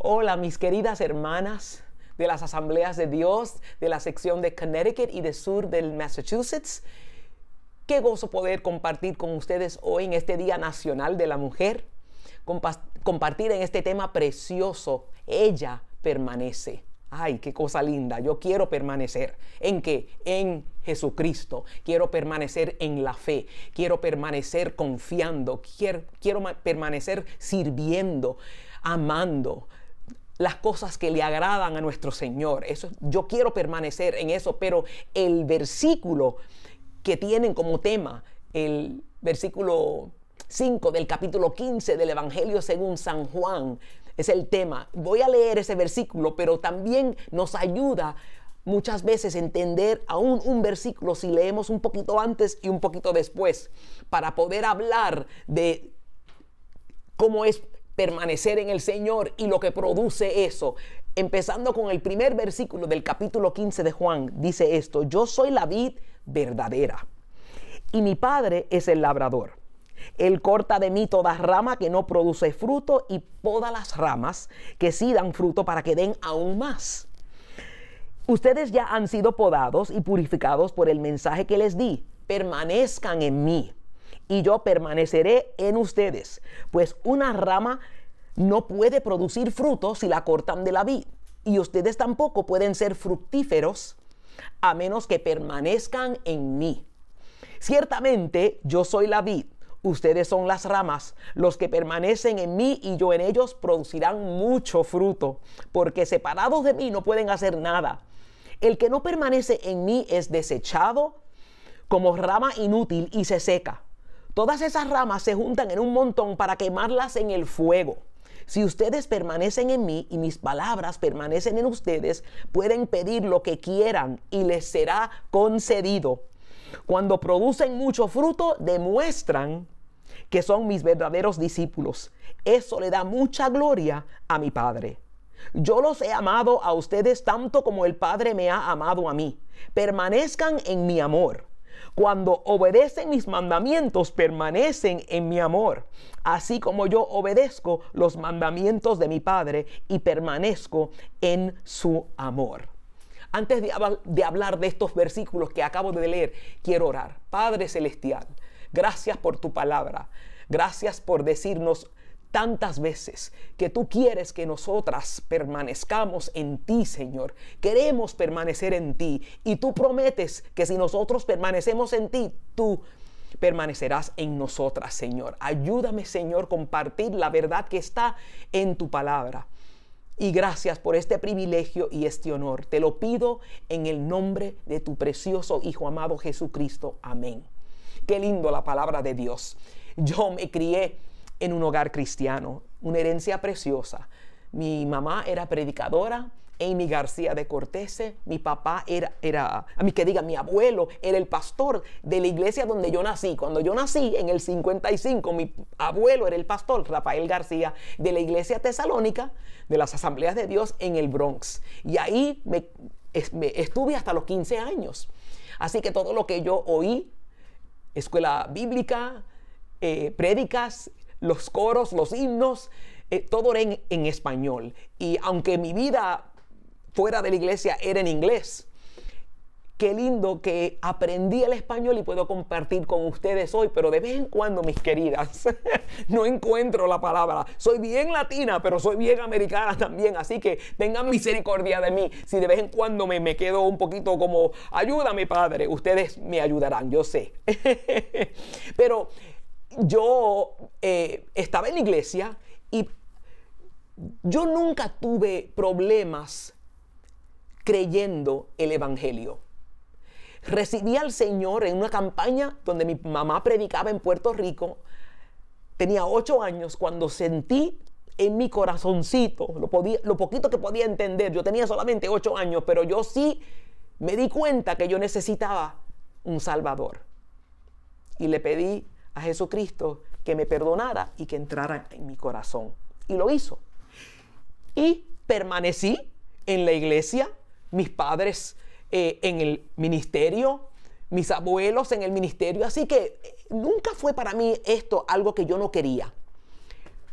Hola mis queridas hermanas de las asambleas de Dios, de la sección de Connecticut y de sur del Massachusetts. Qué gozo poder compartir con ustedes hoy en este Día Nacional de la Mujer, compartir en este tema precioso. Ella permanece. Ay, qué cosa linda. Yo quiero permanecer. ¿En qué? En Jesucristo. Quiero permanecer en la fe. Quiero permanecer confiando. quiero permanecer sirviendo, amando, las cosas que le agradan a nuestro Señor. Eso, yo quiero permanecer en eso, pero el versículo que tienen como tema, el versículo 5 del capítulo 15 del Evangelio según San Juan, es el tema. Voy a leer ese versículo, pero también nos ayuda muchas veces entender aún un versículo si leemos un poquito antes y un poquito después, para poder hablar de cómo es permanecer en el Señor y lo que produce eso. Empezando con el primer versículo del capítulo 15 de Juan, dice esto, yo soy la vid verdadera y mi padre es el labrador. Él corta de mí toda rama que no produce fruto y todas las ramas que sí dan fruto para que den aún más. Ustedes ya han sido podados y purificados por el mensaje que les di. Permanezcan en mí y yo permaneceré en ustedes, pues una rama no puede producir fruto si la cortan de la vid, y ustedes tampoco pueden ser fructíferos a menos que permanezcan en mí. Ciertamente yo soy la vid, ustedes son las ramas, los que permanecen en mí y yo en ellos producirán mucho fruto, porque separados de mí no pueden hacer nada. El que no permanece en mí es desechado como rama inútil y se seca Todas esas ramas se juntan en un montón para quemarlas en el fuego. Si ustedes permanecen en mí y mis palabras permanecen en ustedes, pueden pedir lo que quieran y les será concedido. Cuando producen mucho fruto, demuestran que son mis verdaderos discípulos. Eso le da mucha gloria a mi Padre. Yo los he amado a ustedes tanto como el Padre me ha amado a mí. Permanezcan en mi amor. Cuando obedecen mis mandamientos, permanecen en mi amor, así como yo obedezco los mandamientos de mi Padre y permanezco en su amor. Antes de, hablar de estos versículos que acabo de leer, quiero orar. Padre Celestial, gracias por tu palabra. Gracias por decirnos tantas veces que tú quieres que nosotras permanezcamos en ti, Señor. Queremos permanecer en ti y tú prometes que si nosotros permanecemos en ti, tú permanecerás en nosotras, Señor. Ayúdame, Señor, compartir la verdad que está en tu palabra. Y gracias por este privilegio y este honor. Te lo pido en el nombre de tu precioso Hijo amado Jesucristo. Amén. Qué lindo la palabra de Dios. Yo me crié en un hogar cristiano, una herencia preciosa. Mi mamá era predicadora, Amy García de Cortese, mi papá era, era, a mí que diga, mi abuelo era el pastor de la iglesia donde yo nací. Cuando yo nací en el 55, mi abuelo era el pastor Rafael García de la iglesia tesalónica de las asambleas de Dios en el Bronx. Y ahí me, estuve hasta los 15 años. Así que todo lo que yo oí, escuela bíblica, eh, prédicas, los coros, los himnos, eh, todo era en, español. Y aunque mi vida fuera de la iglesia era en inglés, Qué lindo que aprendí el español y puedo compartir con ustedes hoy, pero de vez en cuando, mis queridas, no encuentro la palabra. Soy bien latina, pero soy bien americana también, así que tengan misericordia de mí. Si de vez en cuando me, me quedo un poquito como, ayúdame, Padre, ustedes me ayudarán, yo sé. pero yo eh, estaba en la iglesia y yo nunca tuve problemas creyendo el Evangelio. Recibí al Señor en una campaña donde mi mamá predicaba en Puerto Rico. Tenía ocho años cuando sentí en mi corazoncito, lo, podía, lo poquito que podía entender, yo tenía solamente ocho años, pero yo sí me di cuenta que yo necesitaba un Salvador. Y le pedí Jesucristo que me perdonara y que entrara en mi corazón. Y lo hizo. Y permanecí en la iglesia, mis padres eh, en el ministerio, mis abuelos en el ministerio. Así que eh, nunca fue para mí esto algo que yo no quería.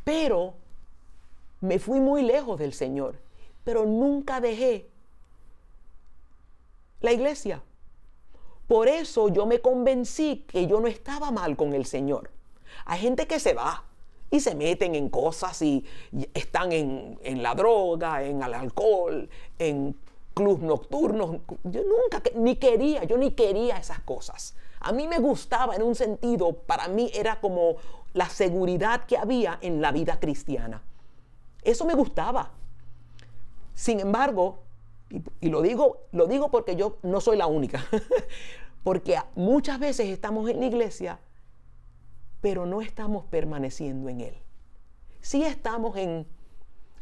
Pero me fui muy lejos del Señor. Pero nunca dejé la iglesia. Por eso yo me convencí que yo no estaba mal con el Señor. Hay gente que se va y se meten en cosas y están en, la droga, en el alcohol, en clubs nocturnos. Yo nunca, ni quería, yo ni quería esas cosas. A mí me gustaba en un sentido, para mí era como la seguridad que había en la vida cristiana. Eso me gustaba. Sin embargo, y, lo, digo, lo digo porque yo no soy la única. porque muchas veces estamos en la iglesia, pero no estamos permaneciendo en Él. Sí estamos en,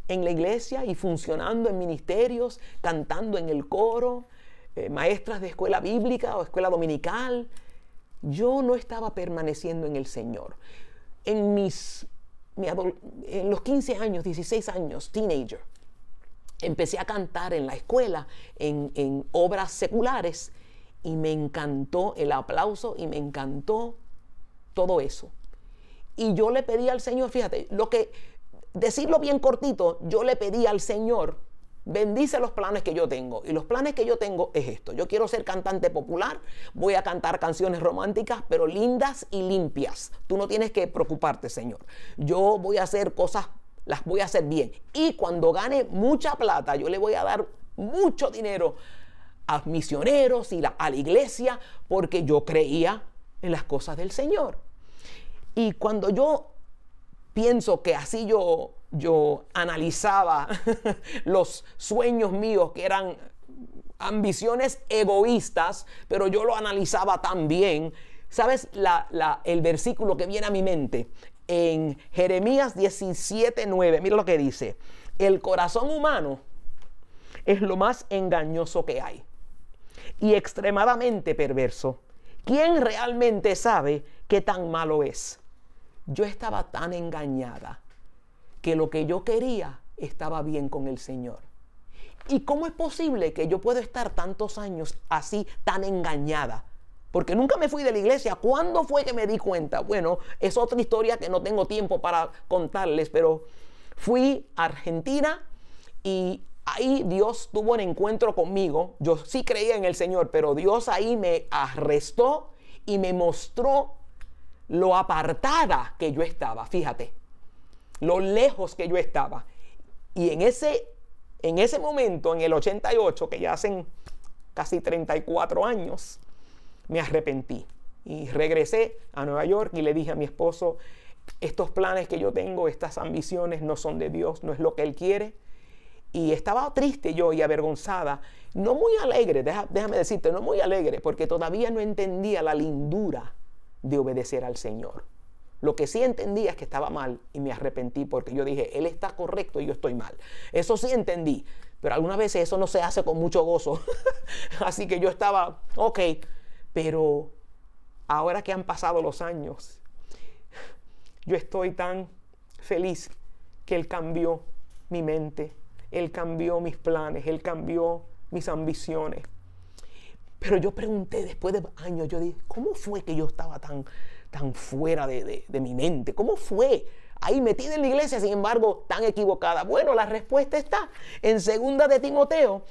la iglesia y funcionando en ministerios, cantando en el coro, eh, maestras de escuela bíblica o escuela dominical. Yo no estaba permaneciendo en el Señor. En mis en los 15 años, 16 años, teenager, empecé a cantar en la escuela, en, obras seculares, y me encantó el aplauso y me encantó todo eso. Y yo le pedí al Señor, fíjate, lo que, decirlo bien cortito, yo le pedí al Señor, bendice los planes que yo tengo. Y los planes que yo tengo es esto. Yo quiero ser cantante popular, voy a cantar canciones románticas, pero lindas y limpias. Tú no tienes que preocuparte, Señor. Yo voy a hacer cosas las voy a hacer bien. Y cuando gane mucha plata, yo le voy a dar mucho dinero a misioneros y la, a la iglesia, porque yo creía en las cosas del Señor. Y cuando yo pienso que así yo, yo analizaba los sueños míos, que eran ambiciones egoístas, pero yo lo analizaba también, ¿sabes? La, la, el versículo que viene a mi mente en Jeremías 9, Mira lo que dice. El corazón humano es lo más engañoso que hay y extremadamente perverso. ¿Quién realmente sabe qué tan malo es? Yo estaba tan engañada que lo que yo quería estaba bien con el Señor. ¿Y cómo es posible que yo pueda estar tantos años así, tan engañada? porque nunca me fui de la iglesia. ¿Cuándo fue que me di cuenta? Bueno, es otra historia que no tengo tiempo para contarles, pero fui a Argentina y ahí Dios tuvo un encuentro conmigo. Yo sí creía en el Señor, pero Dios ahí me arrestó y me mostró lo apartada que yo estaba, fíjate, lo lejos que yo estaba. Y en ese, en ese momento, en el 88, que ya hacen casi 34 años, me arrepentí y regresé a Nueva York y le dije a mi esposo, estos planes que yo tengo, estas ambiciones no son de Dios, no es lo que Él quiere. Y estaba triste yo y avergonzada, no muy alegre, déjame decirte, no muy alegre, porque todavía no entendía la lindura de obedecer al Señor. Lo que sí entendía es que estaba mal y me arrepentí porque yo dije, Él está correcto y yo estoy mal. Eso sí entendí, pero algunas veces eso no se hace con mucho gozo. Así que yo estaba, ok, pero ahora que han pasado los años, yo estoy tan feliz que Él cambió mi mente, Él cambió mis planes, Él cambió mis ambiciones. Pero yo pregunté después de años, yo dije, ¿cómo fue que yo estaba tan, fuera de, de mi mente? ¿Cómo fue? Ahí metida en la iglesia, sin embargo, tan equivocada. Bueno, la respuesta está en segunda de Timoteo,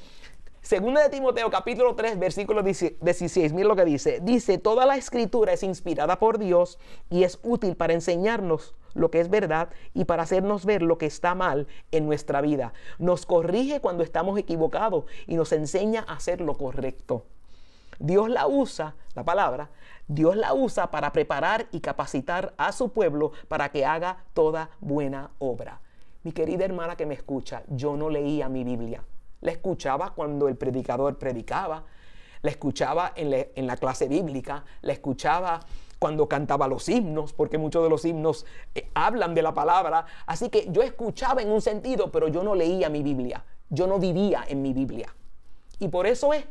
Segunda de Timoteo capítulo 3 versículo 16, mira lo que dice. Dice, toda la escritura es inspirada por Dios y es útil para enseñarnos lo que es verdad y para hacernos ver lo que está mal en nuestra vida. Nos corrige cuando estamos equivocados y nos enseña a hacer lo correcto. Dios la usa, la palabra, Dios la usa para preparar y capacitar a su pueblo para que haga toda buena obra. Mi querida hermana que me escucha, yo no leía mi Biblia la escuchaba cuando el predicador predicaba, la escuchaba en, la clase bíblica, la escuchaba cuando cantaba los himnos, porque muchos de los himnos eh, hablan de la palabra. Así que yo escuchaba en un sentido, pero yo no leía mi Biblia, yo no vivía en mi Biblia. Y por eso es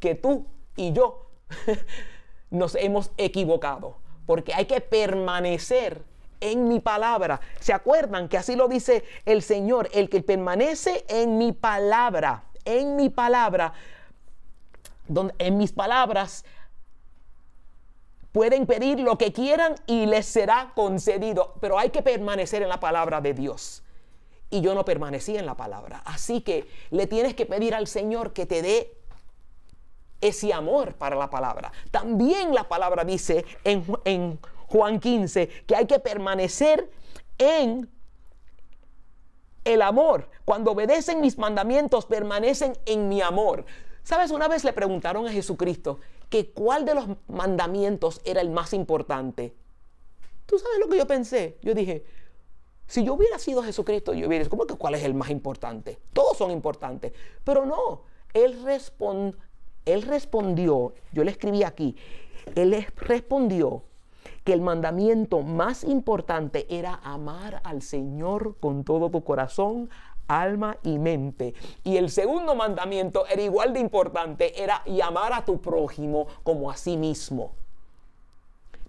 que tú y yo nos hemos equivocado, porque hay que permanecer en mi palabra. ¿Se acuerdan que así lo dice el Señor? El que permanece en mi palabra, en mi palabra, donde, en mis palabras, pueden pedir lo que quieran y les será concedido. Pero hay que permanecer en la palabra de Dios. Y yo no permanecí en la palabra. Así que le tienes que pedir al Señor que te dé ese amor para la palabra. También la palabra dice en, en Juan 15, que hay que permanecer en el amor. Cuando obedecen mis mandamientos, permanecen en mi amor. ¿Sabes? Una vez le preguntaron a Jesucristo que cuál de los mandamientos era el más importante. ¿Tú sabes lo que yo pensé? Yo dije, si yo hubiera sido Jesucristo, yo hubiera dicho, ¿cómo que cuál es el más importante? Todos son importantes. Pero no, él, él respondió, yo le escribí aquí, él respondió, que el mandamiento más importante era amar al Señor con todo tu corazón, alma y mente. Y el segundo mandamiento era igual de importante, era llamar a tu prójimo como a sí mismo.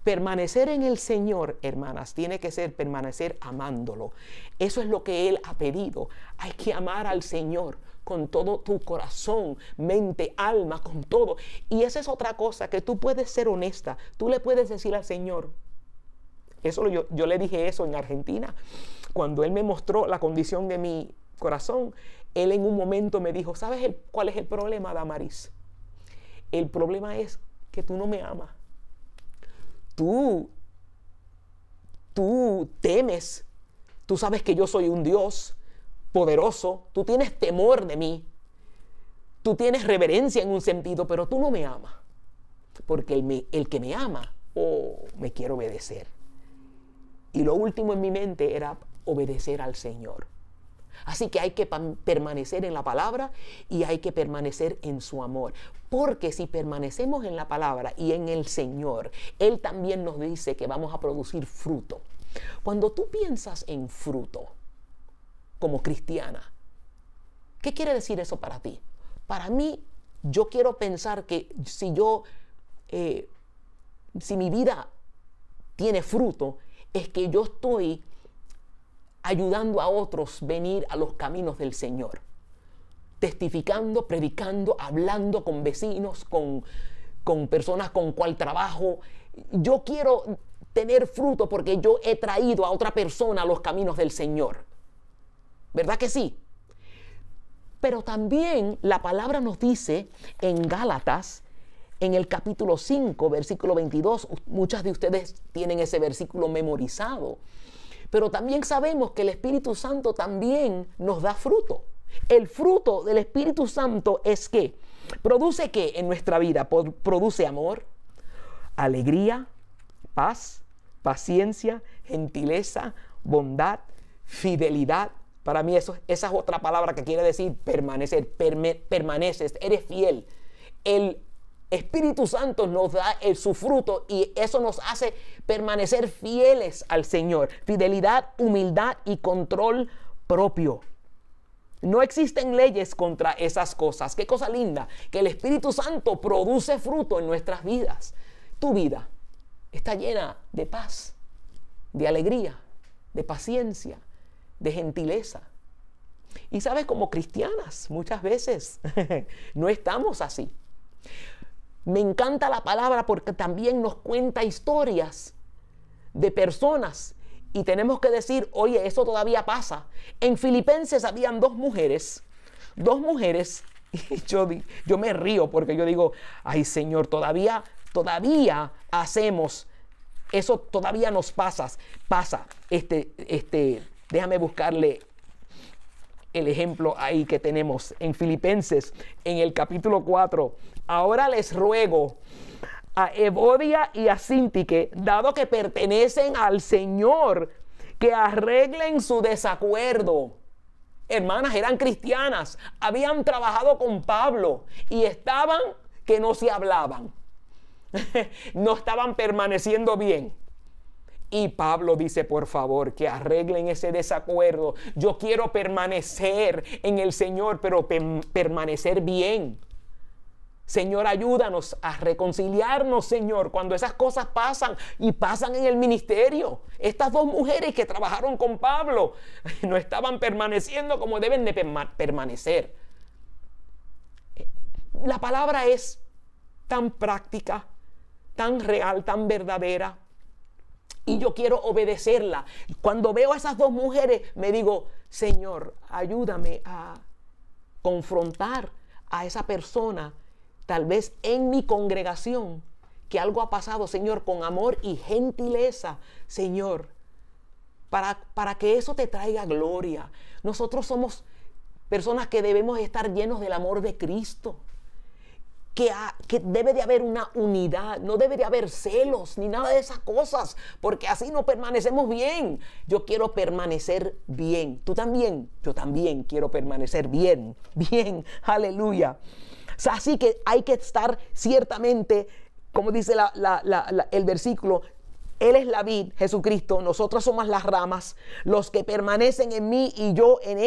Permanecer en el Señor, hermanas, tiene que ser permanecer amándolo. Eso es lo que Él ha pedido. Hay que amar al Señor con todo tu corazón, mente, alma, con todo. Y esa es otra cosa, que tú puedes ser honesta. Tú le puedes decir al Señor, eso yo, le dije eso en Argentina, cuando Él me mostró la condición de mi corazón, Él en un momento me dijo, ¿sabes cuál es el problema, Damaris? El problema es que tú no me amas tú, tú temes, tú sabes que yo soy un Dios poderoso, tú tienes temor de mí, tú tienes reverencia en un sentido, pero tú no me amas, porque el, que me ama, oh, me quiere obedecer. Y lo último en mi mente era obedecer al Señor. Así que hay que permanecer en la palabra y hay que permanecer en su amor. Porque si permanecemos en la palabra y en el Señor, Él también nos dice que vamos a producir fruto. Cuando tú piensas en fruto como cristiana, ¿qué quiere decir eso para ti? Para mí, yo quiero pensar que si yo, eh, si mi vida tiene fruto, es que yo estoy ayudando a otros venir a los caminos del Señor, testificando, predicando, hablando con vecinos, con, con personas con cual trabajo. Yo quiero tener fruto porque yo he traído a otra persona a los caminos del Señor. ¿Verdad que sí? Pero también la palabra nos dice en Gálatas, en el capítulo 5, versículo 22, muchas de ustedes tienen ese versículo memorizado. Pero también sabemos que el Espíritu Santo también nos da fruto. El fruto del Espíritu Santo es que produce que en nuestra vida produce amor, alegría, paz, paciencia, gentileza, bondad, fidelidad. Para mí eso, esa es otra palabra que quiere decir permanecer, permaneces, eres fiel. El Espíritu Santo nos da su fruto y eso nos hace permanecer fieles al Señor. Fidelidad, humildad y control propio. No existen leyes contra esas cosas. Qué cosa linda, que el Espíritu Santo produce fruto en nuestras vidas. Tu vida está llena de paz, de alegría, de paciencia, de gentileza. Y sabes, como cristianas muchas veces no estamos así. Me encanta la palabra porque también nos cuenta historias de personas y tenemos que decir, oye, eso todavía pasa. En Filipenses habían dos mujeres, dos mujeres, y yo, yo me río porque yo digo, ay Señor, todavía, todavía hacemos, eso todavía nos pasa, pasa, este, este, déjame buscarle el ejemplo ahí que tenemos en Filipenses, en el capítulo 4. Ahora les ruego a Evodia y a Sintique, dado que pertenecen al Señor, que arreglen su desacuerdo. Hermanas eran cristianas, habían trabajado con Pablo y estaban que no se hablaban. no estaban permaneciendo bien. Y Pablo dice, por favor, que arreglen ese desacuerdo. Yo quiero permanecer en el Señor, pero permanecer bien. Señor, ayúdanos a reconciliarnos, Señor, cuando esas cosas pasan y pasan en el ministerio. Estas dos mujeres que trabajaron con Pablo no estaban permaneciendo como deben de permanecer. La palabra es tan práctica, tan real, tan verdadera y yo quiero obedecerla. Cuando veo a esas dos mujeres, me digo, Señor, ayúdame a confrontar a esa persona, tal vez en mi congregación, que algo ha pasado, Señor, con amor y gentileza, Señor, para, para que eso te traiga gloria. Nosotros somos personas que debemos estar llenos del amor de Cristo que, debe de haber una unidad, no debe de haber celos ni nada de esas cosas, porque así no permanecemos bien. Yo quiero permanecer bien, tú también, yo también quiero permanecer bien, bien, aleluya. Así que hay que estar ciertamente, como dice el versículo, Él es la vid, Jesucristo, nosotros somos las ramas, los que permanecen en mí y yo en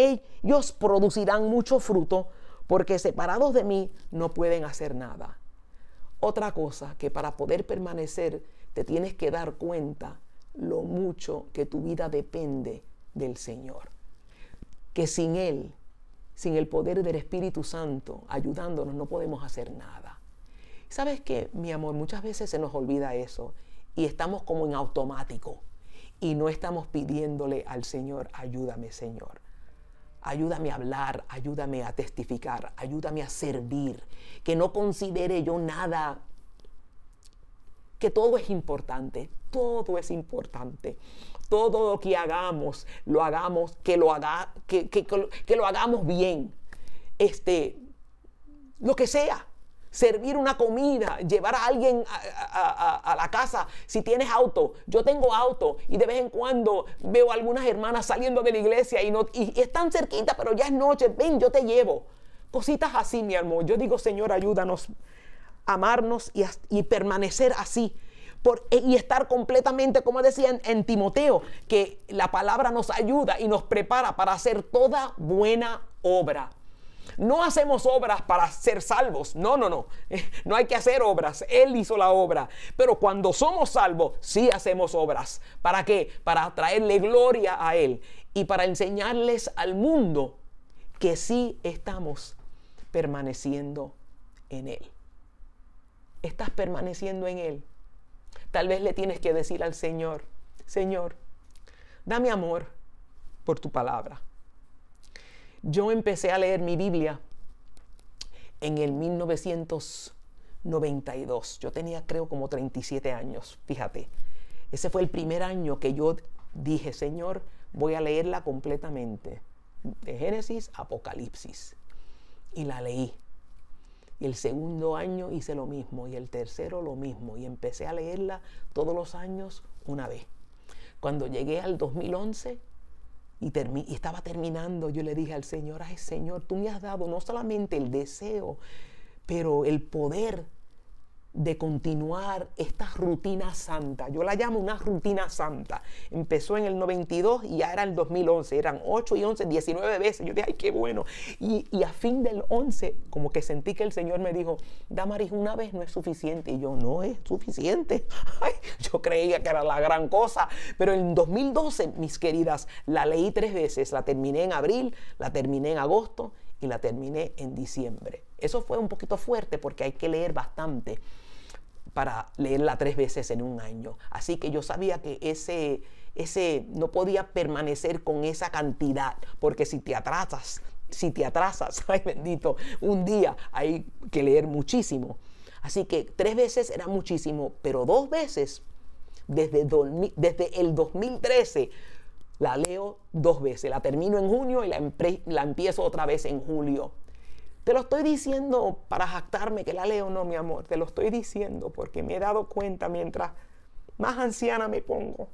ellos producirán mucho fruto porque separados de mí no pueden hacer nada. Otra cosa que para poder permanecer te tienes que dar cuenta lo mucho que tu vida depende del Señor. Que sin Él, sin el poder del Espíritu Santo ayudándonos, no podemos hacer nada. ¿Sabes qué, mi amor? Muchas veces se nos olvida eso y estamos como en automático y no estamos pidiéndole al Señor, ayúdame Señor ayúdame a hablar, ayúdame a testificar, ayúdame a servir, que no considere yo nada, que todo es importante, todo es importante. Todo lo que hagamos, lo hagamos, que lo, haga, que, lo hagamos bien. Este, lo que sea, servir una comida, llevar a alguien a, la casa. Si tienes auto, yo tengo auto y de vez en cuando veo algunas hermanas saliendo de la iglesia y, no, están cerquita, pero ya es noche, ven, yo te llevo. Cositas así, mi amor. Yo digo, Señor, ayúdanos a amarnos y, permanecer así. Por, eh, y estar completamente, como decía en Timoteo, que la palabra nos ayuda y nos prepara para hacer toda buena obra. No hacemos obras para ser salvos. No, no, no. Eh, no hay que hacer obras. Él hizo la obra. Pero cuando somos salvos, sí hacemos obras. ¿Para qué? Para traerle gloria a Él y para enseñarles al mundo que sí estamos permaneciendo en Él. Estás permaneciendo en Él. Tal vez le tienes que decir al Señor, Señor, dame amor por tu palabra. Yo empecé a leer mi Biblia en el 1992. Yo tenía creo como 37 años, fíjate. Ese fue el primer año que yo dije, Señor, voy a leerla completamente. De Génesis a Apocalipsis. Y la leí. Y el segundo año hice lo mismo. Y el tercero lo mismo. Y empecé a leerla todos los años una vez. Cuando llegué al 2011, y, estaba terminando, yo le dije al Señor, ay Señor, tú me has dado no solamente el deseo, pero el poder de continuar esta rutina santa. Yo la llamo una rutina santa. Empezó en el 92 y ya era el 2011. Eran 8 y 11, 19 veces. Yo dije, ay, qué bueno. Y, y a fin del 11, como que sentí que el Señor me dijo, Damaris, una vez no es suficiente. Y yo, no es suficiente. Ay, yo creía que era la gran cosa. Pero en 2012, mis queridas, la leí tres veces. La terminé en abril, la terminé en agosto y la terminé en diciembre. Eso fue un poquito fuerte porque hay que leer bastante para leerla tres veces en un año. Así que yo sabía que ese, ese, no podía permanecer con esa cantidad, porque si te atrasas, si te atrasas, ay bendito, un día hay que leer muchísimo. Así que tres veces era muchísimo, pero dos veces, desde, desde el 2013, la leo dos veces. La termino en junio y la, la empiezo otra vez en julio. Te lo estoy diciendo para jactarme que la leo, no, mi amor. Te lo estoy diciendo porque me he dado cuenta mientras más anciana me pongo,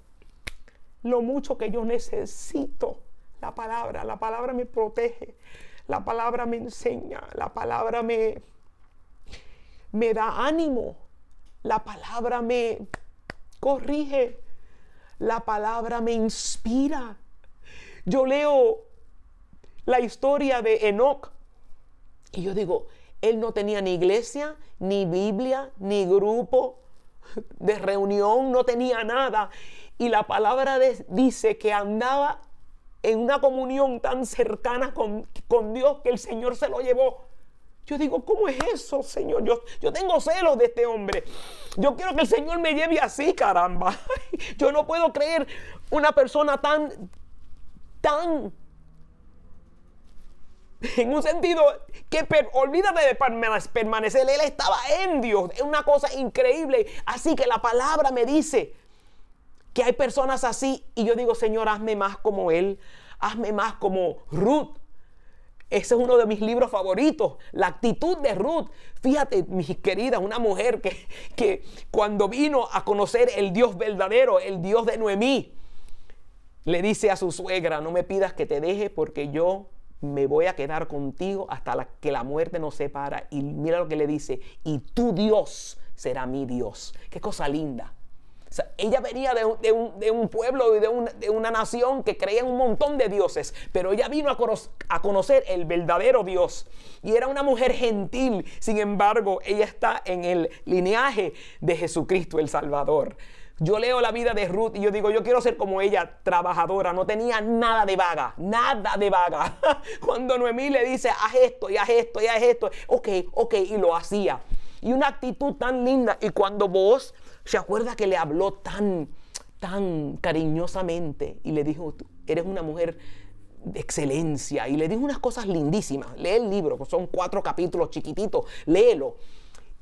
lo mucho que yo necesito la palabra. La palabra me protege, la palabra me enseña, la palabra me, me da ánimo, la palabra me corrige, la palabra me inspira. Yo leo la historia de Enoch y yo digo, él no tenía ni iglesia, ni Biblia, ni grupo de reunión, no tenía nada. Y la palabra dice que andaba en una comunión tan cercana con, con, Dios que el Señor se lo llevó. Yo digo, ¿cómo es eso, Señor? Yo, yo tengo celos de este hombre. Yo quiero que el Señor me lleve así, caramba. Yo no puedo creer una persona tan, tan En un sentido que olvídate de permanecer. Él estaba en Dios. Es una cosa increíble. Así que la palabra me dice que hay personas así. Y yo digo, Señor, hazme más como Él. Hazme más como Ruth. Ese es uno de mis libros favoritos, la actitud de Ruth. Fíjate, mis queridas, una mujer que, que cuando vino a conocer el Dios verdadero, el Dios de Noemí, le dice a su suegra, no me pidas que te deje porque yo me voy a quedar contigo hasta que la muerte nos separa. Y mira lo que le dice, y tu Dios será mi Dios. Qué cosa linda. ella venía de un, de un, pueblo y de, una nación que creía en un montón de dioses, pero ella vino a, a, conocer el verdadero Dios. Y era una mujer gentil, sin embargo, ella está en el lineaje de Jesucristo el Salvador. Yo leo la vida de Ruth y yo digo, yo quiero ser como ella, trabajadora. No tenía nada de vaga, nada de vaga. Cuando Noemí le dice, haz esto y haz esto y haz esto, ok, ok, y lo hacía. Y una actitud tan linda. Y cuando vos se acuerda que le habló tan, tan cariñosamente y le dijo, eres una mujer de excelencia. Y le dijo unas cosas lindísimas. Lee el libro, son cuatro capítulos chiquititos, léelo.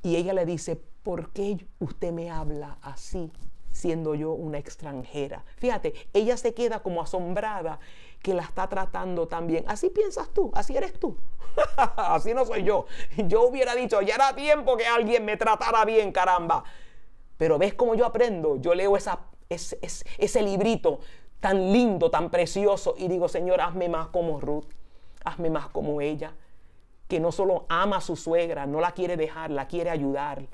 Y ella le dice, ¿por qué usted me habla así? siendo yo una extranjera. Fíjate, ella se queda como asombrada que la está tratando tan bien. Así piensas tú, así eres tú. así no soy yo. Yo hubiera dicho, ya era tiempo que alguien me tratara bien, caramba. Pero ves cómo yo aprendo. Yo leo esa, ese, ese, ese librito tan lindo, tan precioso y digo, Señor, hazme más como Ruth, hazme más como ella, que no solo ama a su suegra, no la quiere dejar, la quiere ayudar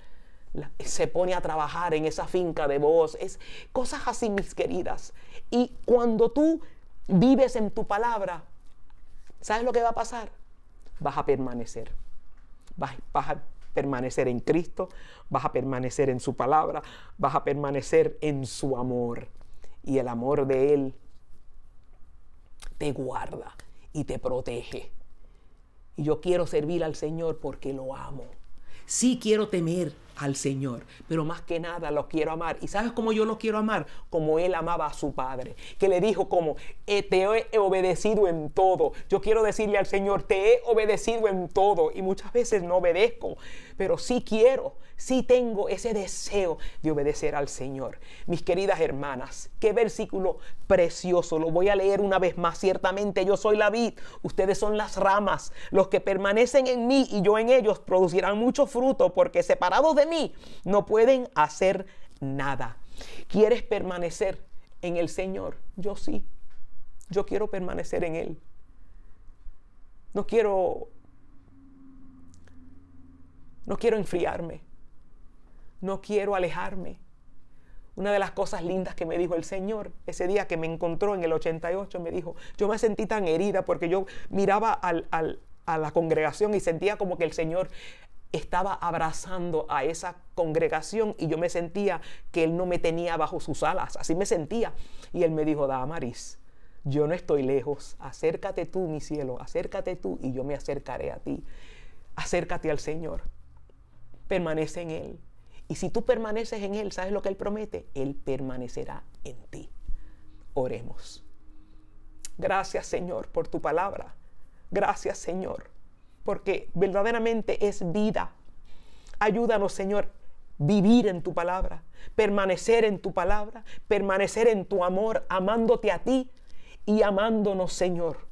se pone a trabajar en esa finca de voz, es cosas así mis queridas. Y cuando tú vives en tu palabra, ¿sabes lo que va a pasar? Vas a permanecer. Vas, vas a permanecer en Cristo, vas a permanecer en su palabra, vas a permanecer en su amor. Y el amor de Él te guarda y te protege. Y yo quiero servir al Señor porque lo amo. Sí quiero temer al Señor, pero más que nada lo quiero amar. ¿Y sabes cómo yo lo quiero amar? Como Él amaba a su Padre, que le dijo como, eh, te he obedecido en todo. Yo quiero decirle al Señor, te he obedecido en todo y muchas veces no obedezco, pero sí quiero, sí tengo ese deseo de obedecer al Señor. Mis queridas hermanas, qué versículo precioso, lo voy a leer una vez más, ciertamente yo soy la vid, ustedes son las ramas, los que permanecen en mí y yo en ellos producirán mucho fruto porque separados de mí, no pueden hacer nada. ¿Quieres permanecer en el Señor? Yo sí. Yo quiero permanecer en Él. No quiero... No quiero enfriarme. No quiero alejarme. Una de las cosas lindas que me dijo el Señor ese día que me encontró en el 88, me dijo, yo me sentí tan herida porque yo miraba a la congregación y sentía como que el Señor estaba abrazando a esa congregación y yo me sentía que él no me tenía bajo sus alas, así me sentía. Y él me dijo, Damaris, yo no estoy lejos, acércate tú, mi cielo, acércate tú y yo me acercaré a ti. Acércate al Señor, permanece en Él. Y si tú permaneces en Él, ¿sabes lo que Él promete? Él permanecerá en ti. Oremos. Gracias Señor por tu palabra. Gracias Señor porque verdaderamente es vida. Ayúdanos, Señor, vivir en tu palabra, permanecer en tu palabra, permanecer en tu amor, amándote a ti y amándonos, Señor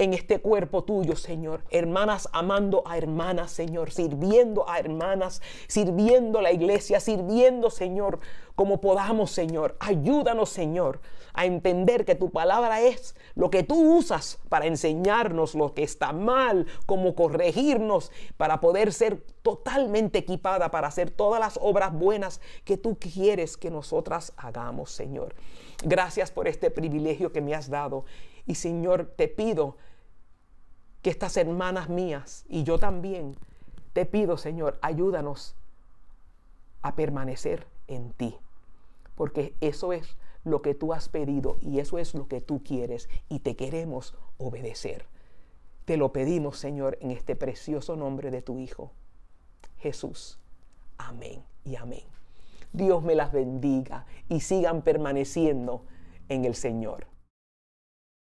en este cuerpo tuyo, Señor. Hermanas amando a hermanas, Señor, sirviendo a hermanas, sirviendo la iglesia, sirviendo, Señor, como podamos, Señor. Ayúdanos, Señor, a entender que tu palabra es lo que tú usas para enseñarnos lo que está mal, cómo corregirnos, para poder ser totalmente equipada para hacer todas las obras buenas que tú quieres que nosotras hagamos, Señor. Gracias por este privilegio que me has dado. Y Señor, te pido que estas hermanas mías y yo también, te pido, Señor, ayúdanos a permanecer en ti, porque eso es lo que tú has pedido y eso es lo que tú quieres y te queremos obedecer. Te lo pedimos, Señor, en este precioso nombre de tu Hijo, Jesús. Amén y amén. Dios me las bendiga y sigan permaneciendo en el Señor.